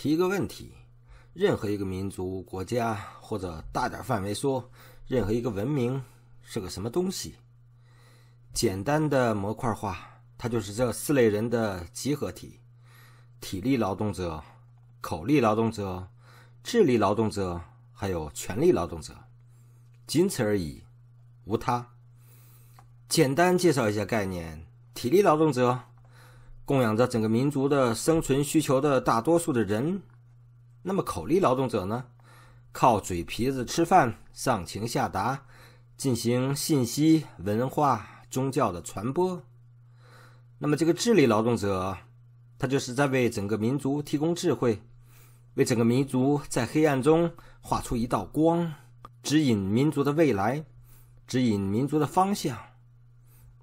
提一个问题：任何一个民族、国家或者大点范围说，任何一个文明是个什么东西？简单的模块化，它就是这四类人的集合体：体力劳动者、口力劳动者、智力劳动者，还有权力劳动者。仅此而已，无他。简单介绍一下概念：体力劳动者。供养着整个民族的生存需求的大多数的人，那么口力劳动者呢？靠嘴皮子吃饭，上情下达，进行信息、文化、宗教的传播。那么这个智力劳动者，他就是在为整个民族提供智慧，为整个民族在黑暗中画出一道光，指引民族的未来，指引民族的方向。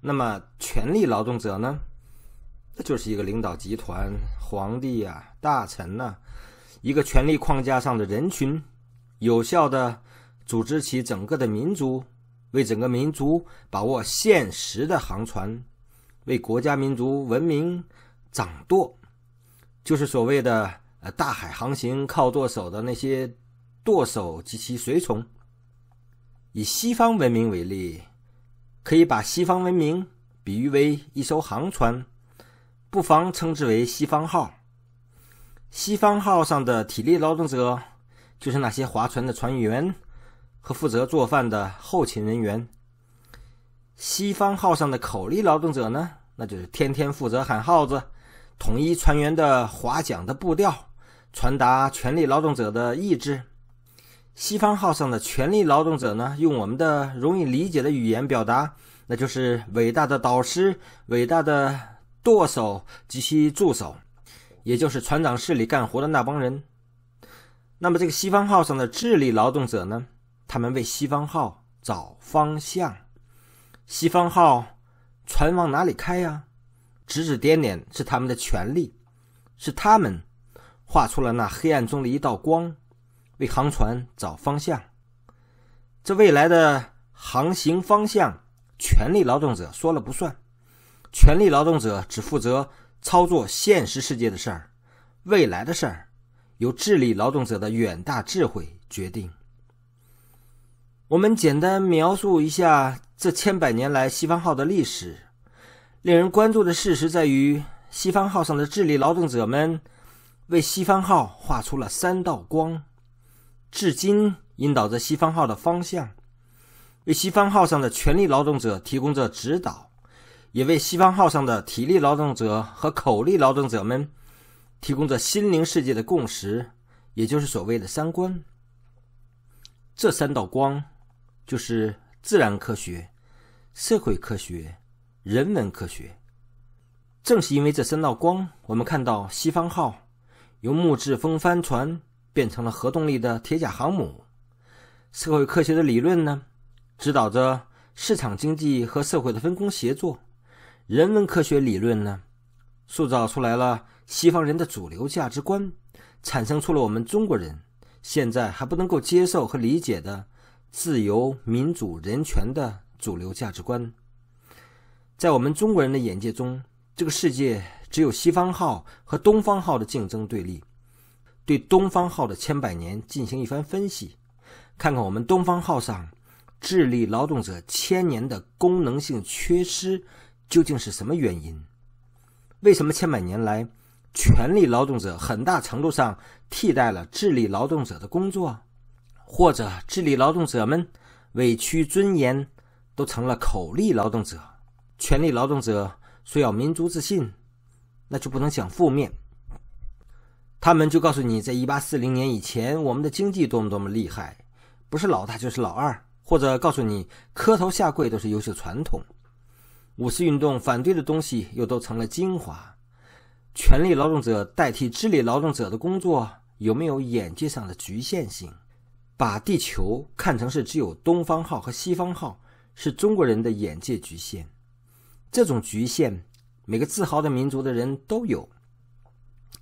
那么权力劳动者呢？就是一个领导集团、皇帝啊、大臣呐，一个权力框架上的人群，有效的组织起整个的民族，为整个民族把握现实的航船，为国家民族文明掌舵，就是所谓的呃大海航行靠舵手的那些舵手及其随从。以西方文明为例，可以把西方文明比喻为一艘航船。不妨称之为“西方号”。西方号上的体力劳动者，就是那些划船的船员和负责做饭的后勤人员。西方号上的口力劳动者呢，那就是天天负责喊号子、统一船员的划桨的步调、传达权力劳动者的意志。西方号上的权力劳动者呢，用我们的容易理解的语言表达，那就是伟大的导师，伟大的。舵手及其助手，也就是船长室里干活的那帮人。那么，这个“西方号”上的智力劳动者呢？他们为“西方号”找方向，“西方号”船往哪里开呀？指指点点是他们的权利，是他们画出了那黑暗中的一道光，为航船找方向。这未来的航行方向，权力劳动者说了不算。权力劳动者只负责操作现实世界的事儿，未来的事儿由智力劳动者的远大智慧决定。我们简单描述一下这千百年来西方号的历史。令人关注的事实在于，西方号上的智力劳动者们为西方号画出了三道光，至今引导着西方号的方向，为西方号上的权力劳动者提供着指导。也为西方号上的体力劳动者和口力劳动者们提供着心灵世界的共识，也就是所谓的三观。这三道光就是自然科学、社会科学、人文科学。正是因为这三道光，我们看到西方号由木质风帆船变成了核动力的铁甲航母。社会科学的理论呢，指导着市场经济和社会的分工协作。人文科学理论呢，塑造出来了西方人的主流价值观，产生出了我们中国人现在还不能够接受和理解的自由、民主、人权的主流价值观。在我们中国人的眼界中，这个世界只有西方号和东方号的竞争对立。对东方号的千百年进行一番分析，看看我们东方号上智力劳动者千年的功能性缺失。究竟是什么原因？为什么千百年来，权力劳动者很大程度上替代了智力劳动者的工作，或者智力劳动者们委屈尊严，都成了口力劳动者？权力劳动者说要民族自信，那就不能讲负面。他们就告诉你，在一八四零年以前，我们的经济多么多么厉害，不是老大就是老二，或者告诉你磕头下跪都是优秀传统。五四运动反对的东西又都成了精华。权力劳动者代替智力劳动者的工作有没有眼界上的局限性？把地球看成是只有东方号和西方号，是中国人的眼界局限。这种局限，每个自豪的民族的人都有。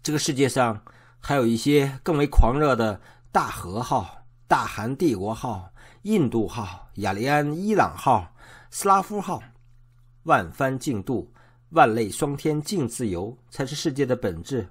这个世界上还有一些更为狂热的大和号、大韩帝国号、印度号、雅利安伊朗号、斯拉夫号。万帆竞渡，万类霜天竞自由，才是世界的本质。